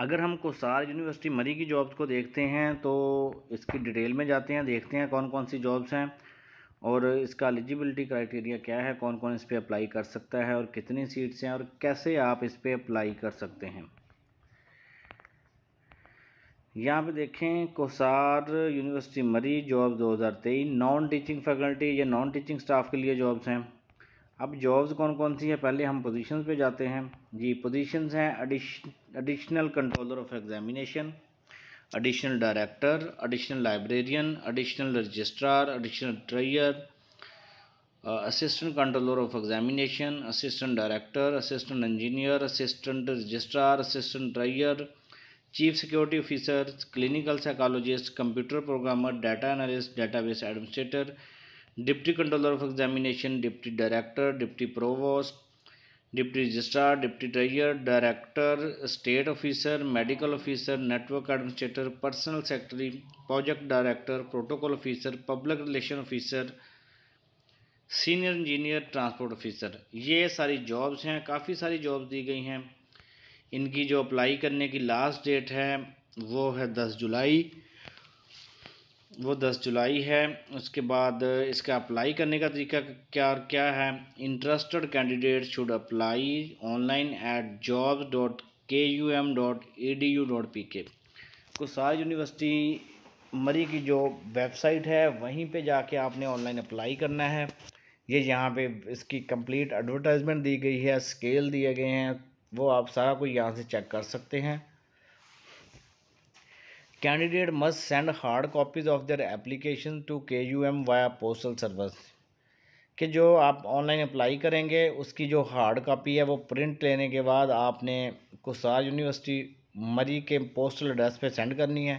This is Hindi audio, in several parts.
अगर हम कोसार यूनिवर्सिटी मरी की जॉब्स को देखते हैं तो इसकी डिटेल में जाते हैं देखते हैं कौन कौन सी जॉब्स हैं और इसका एलिजिबिलिटी क्राइटेरिया क्या है कौन कौन इस पर अप्लाई कर सकता है और कितनी सीट्स हैं और कैसे आप इस पर अप्लाई कर सकते हैं यहाँ पे देखें कोसार यूनिवर्सिटी मरी जॉब 2023 नॉन टीचिंग फैकल्टी या नॉन टीचिंग स्टाफ के लिए जॉब्स हैं अब जॉब्स कौन कौन सी है पहले हम पोजीशंस पे जाते हैं जी पोजीशंस हैं additional controller of examination additional director additional librarian additional registrar additional treasurer assistant controller of examination assistant director assistant engineer assistant registrar assistant treasurer chief security officer clinical psychologist computer programmer data analyst base administrator deputy controller of examination deputy director deputy provost deputy registrar deputy treasurer director state officer medical officer network administrator personal secretary project director protocol officer public relation officer senior engineer transport officer ये सारी जॉब्स हैं काफ़ी सारी जॉब्स दी गई हैं इनकी जो अप्लाई करने की लास्ट डेट है वो है दस जुलाई वो दस जुलाई है उसके बाद इसका अप्लाई करने का तरीका क्या क्या है interested candidate should apply online at job dot K U M dot E D U dot P K कुसार यूनिवर्सिटी मरी की जो वेबसाइट है वहीं पे जाके आपने ऑनलाइन अप्लाई करना है ये यहाँ पे इसकी कंप्लीट एडवर्टाइजमेंट दी गई है स्केल दिए गए हैं वो आप सारा कुछ यहाँ से चेक कर सकते हैं candidate must send hard copies of their application to K U M via postal service कि जो आप ऑनलाइन अप्लाई करेंगे उसकी जो हार्ड कॉपी है वो प्रिंट लेने के बाद आपने कुसार यूनिवर्सिटी मरी के पोस्टल एड्रेस पे सेंड करनी है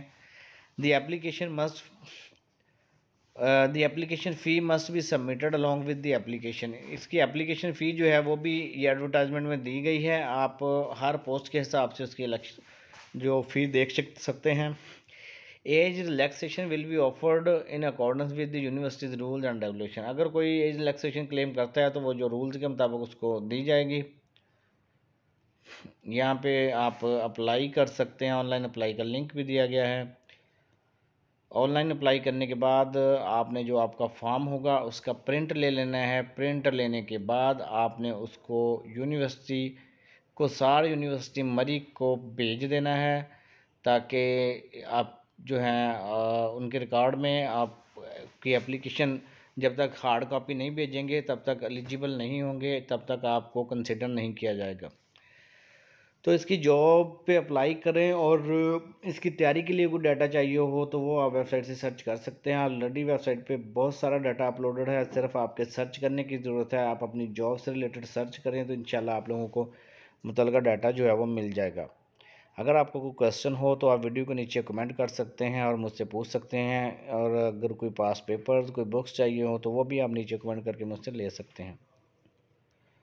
the application must the application fee must be submitted along with the application इसकी एप्लीकेशन फ़ी जो है वो भी ये एडवर्टाइजमेंट में दी गई है आप हर पोस्ट के हिसाब से उसकी जो फीस देख सकते हैं age relaxation will be offered in accordance with the university's rules and regulation अगर कोई एज रिलैक्सेशन क्लेम करता है तो वो जो रूल्स के मुताबिक उसको दी जाएगी यहाँ पे आप अप्लाई कर सकते हैं ऑनलाइन अप्लाई का लिंक भी दिया गया है ऑनलाइन अप्लाई करने के बाद आपने जो आपका फॉर्म होगा उसका प्रिंट ले लेना है प्रिंट लेने के बाद आपने उसको यूनिवर्सिटी सार यूनिवर्सिटी मरी को भेज देना है ताकि आप जो हैं उनके रिकॉर्ड में आपकी एप्लीकेशन जब तक हार्ड कॉपी नहीं भेजेंगे तब तक एलिजिबल नहीं होंगे तब तक आपको कंसिडर नहीं किया जाएगा तो इसकी जॉब पे अप्लाई करें और इसकी तैयारी के लिए कोई डाटा चाहिए हो तो वो आप वेबसाइट से सर्च कर सकते हैं ऑलरेडी वेबसाइट पे बहुत सारा डाटा अपलोडेड है सिर्फ आपके सर्च करने की ज़रूरत है आप अपनी जॉब से रिलेटेड सर्च करें तो इन आप लोगों को मुतल डाटा जो है वो मिल जाएगा अगर आपको कोई क्वेश्चन हो तो आप वीडियो के नीचे कमेंट कर सकते हैं और मुझसे पूछ सकते हैं और अगर कोई पास पेपर कोई बुक्स चाहिए हो तो वो भी आप नीचे कमेंट करके मुझसे ले सकते हैं